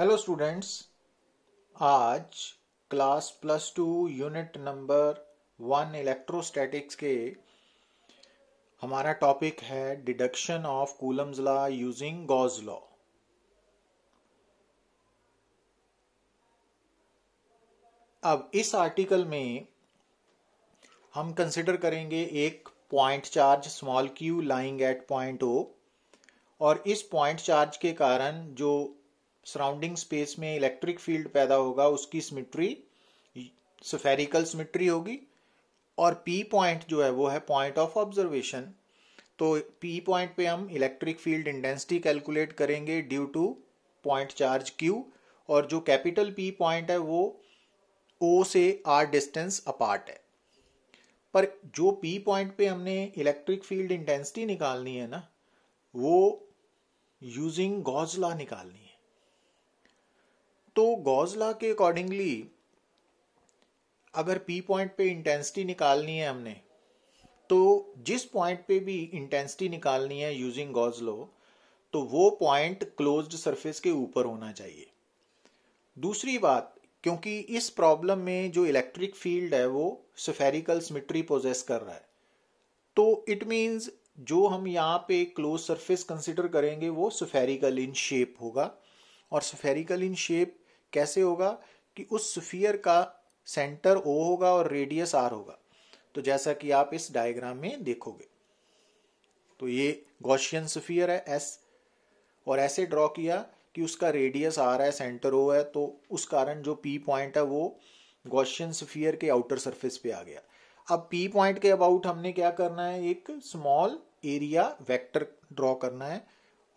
Hello students आज class plus two unit number one electrostatics के हमारा टॉपिक है deduction of Coulomb's law using Gauss law अब इस आर्टिकल में हम कंसिडर करेंगे एक point charge small q lying at point O और इस पॉइंट चार्ज के कारण जो सराउंडिंग स्पेस में इलेक्ट्रिक फील्ड पैदा होगा उसकी सिमिट्री सफेरिकल सिमिट्री होगी और पी पॉइंट जो है वो है पॉइंट ऑफ ऑब्जर्वेशन तो पी पॉइंट पे हम इलेक्ट्रिक फील्ड इंटेंसिटी कैलकुलेट करेंगे due to point charge q और जो कैपिटल पी पॉइंट है वो ओ से आर डिस्टेंस अपार्ट है पर जो पी पॉइंट पे हमने इलेक्ट्रिक फील्ड इंटेंसिटी निकालनी है ना वो यूजिंग गौजला निकालनी है तो गॉज ला के अकॉर्डिंगली अगर पी पॉइंट पे इंटेंसिटी निकालनी है हमने तो जिस पॉइंट पे भी इंटेंसिटी निकालनी है यूजिंग गॉज लो तो वो पॉइंट क्लोज्ड सरफेस के ऊपर होना चाहिए दूसरी बात क्योंकि इस प्रॉब्लम में जो इलेक्ट्रिक फील्ड है वो सफेरिकल सिमिट्री पोजेस कर रहा है तो इट मींस जो हम यहाँ पे क्लोज सरफेस कंसिडर करेंगे वो सफेरिकल इन शेप होगा और सफेरिकल इन शेप कैसे होगा कि उस स्फीयर का सेंटर ओ होगा और रेडियस आर होगा तो जैसा कि आप इस डायग्राम में देखोगे तो ये गॉशियन स्फीयर है एस और ऐसे ड्रॉ किया कि उसका रेडियस आ रहा है सेंटर ओ है तो उस कारण जो पी पॉइंट है वो गॉशियन स्फीयर के आउटर सरफेस पे आ गया अब पी पॉइंट के अबाउट हमने क्या करना है एक स्मॉल एरिया वेक्टर ड्रॉ करना है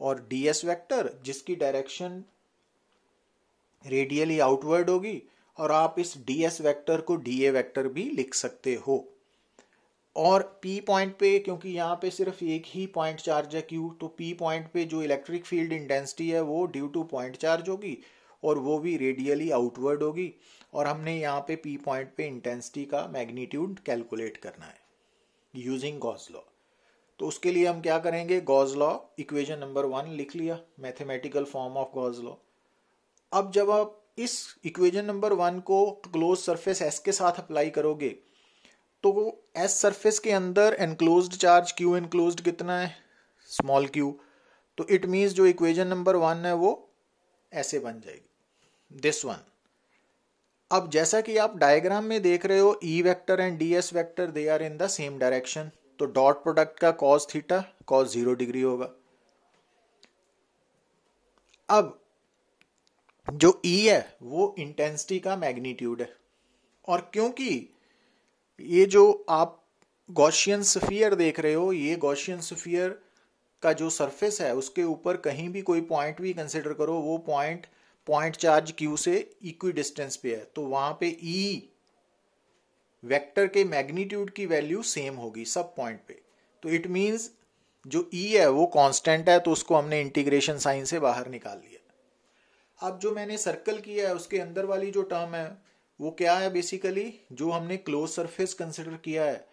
और डीएस वेक्टर जिसकी डायरेक्शन रेडियली आउटवर्ड होगी और आप इस डी एस वैक्टर को डी ए वैक्टर भी लिख सकते हो और P पॉइंट पे क्योंकि यहाँ पे सिर्फ एक ही पॉइंट चार्ज है क्यू तो P पॉइंट पे जो इलेक्ट्रिक फील्ड इंटेंसिटी है वो ड्यू टू पॉइंट चार्ज होगी और वो भी रेडियली आउटवर्ड होगी और हमने यहाँ पे P पॉइंट पे इंटेंसिटी का मैग्नीट्यूड कैलकुलेट करना है यूजिंग गॉज लॉ तो उसके लिए हम क्या करेंगे Gauss law equation number one लिख लिया mathematical form of Gauss law अब जब आप इस इक्वेजन नंबर वन को क्लोज सरफेस एस के साथ अप्लाई करोगे तो एस सरफेस के अंदर एनक्लोज चार्ज क्यू एनक्लोज कितना है स्मॉल क्यू तो इट मीन्स जो इक्वेजन नंबर वन है वो ऐसे बन जाएगी दिस वन अब जैसा कि आप डायग्राम में देख रहे हो E vector and D S vector they are in the same direction तो डॉट प्रोडक्ट का cos theta cos zero degree होगा अब जो ई e है वो इंटेंसिटी का मैग्नीट्यूड है और क्योंकि ये जो आप गॉशियन सफ़ियर देख रहे हो ये गॉशियन सफ़ियर का जो सरफेस है उसके ऊपर कहीं भी कोई पॉइंट भी कंसिडर करो वो पॉइंट पॉइंट चार्ज क्यू से इक्वी डिस्टेंस पे है तो वहां पे ई e, वेक्टर के मैग्नीट्यूड की वैल्यू सेम होगी सब पॉइंट पे तो इट मींस जो ई e है वो कांस्टेंट है तो उसको हमने इंटीग्रेशन साइन से बाहर निकाल लिया अब जो मैंने सर्कल किया है उसके अंदर वाली जो टर्म है वो क्या है बेसिकली जो हमने क्लोज सरफेस कंसिडर किया है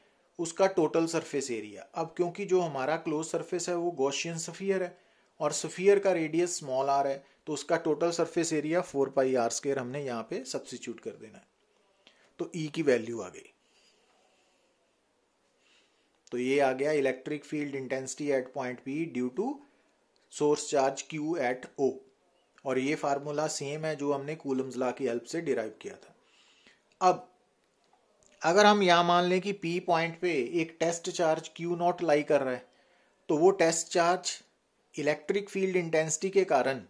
उसका टोटल सरफेस एरिया अब क्योंकि जो हमारा क्लोज सरफेस है वो गोशियन सफ़ियर है और सफ़ियर का रेडियस स्मॉल आर है तो उसका total surface area four pi R square हमने यहाँ पे सब्सिट्यूट कर देना है तो ई e की वैल्यू आ गई तो ये आ गया electric field intensity at point P due to source charge q at O और ये फार्मूला सेम है जो हमने कूलम्स ला की हेल्प से डिराइव किया था अब अगर हम यहाँ मान लें कि पी पॉइंट पे एक test charge q not lie कर रहा है तो वो test charge electric field intensity के कारण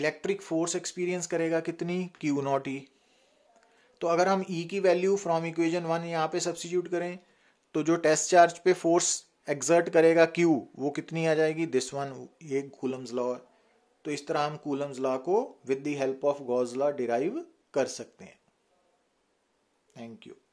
इलेक्ट्रिक फोर्स एक्सपीरियंस करेगा कितनी क्यू नॉट ई e। तो अगर हम ई e की वैल्यू फ्रॉम इक्वेजन वन यहाँ पे सब्सिट्यूट करें तो जो टेस्ट चार्ज पे फोर्स एग्जर्ट करेगा क्यू वो कितनी आ जाएगी दिस वन ये कूलम्स लॉ है तो इस तरह हम कूलम्स लॉ को with the help of Gauss law derive कर सकते हैं थैंक यू